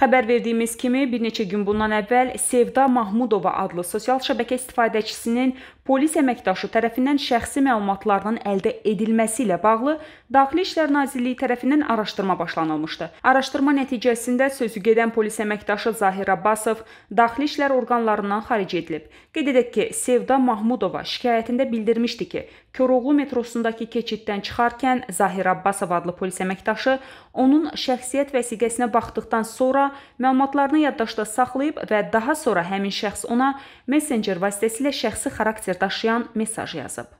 Xəbər verdiyimiz kimi bir neçə gün bundan əvvəl Sevda Mahmudova adlı sosial şəbəkə istifadəçisinin polis əməkdaşı tərəfindən şəxsi məlumatlarının əldə edilməsi ilə bağlı Daxili İşlər Nazirliyi tərəfindən araşdırma başlanılmışdı. Araşdırma nəticəsində sözü gedən polis əməkdaşı Zahir Abbasov Daxili İşlər orqanlarından xaric edilib. Qeyd edək ki, Sevda Mahmudova şikayətində bildirmişdi ki, Koroğlu metrosundakı keçiddən çıxarkən Zahir Abbasov adlı polis əməkdaşı onun şəxsiyyət vəsiqəsinə baxdıqdan sonra məlumatlarını yaddaşda saxlayıb və daha sonra həmin şəxs ona Messenger vasitəsilə şəxsi xarakter daşıyan mesaj yazıb.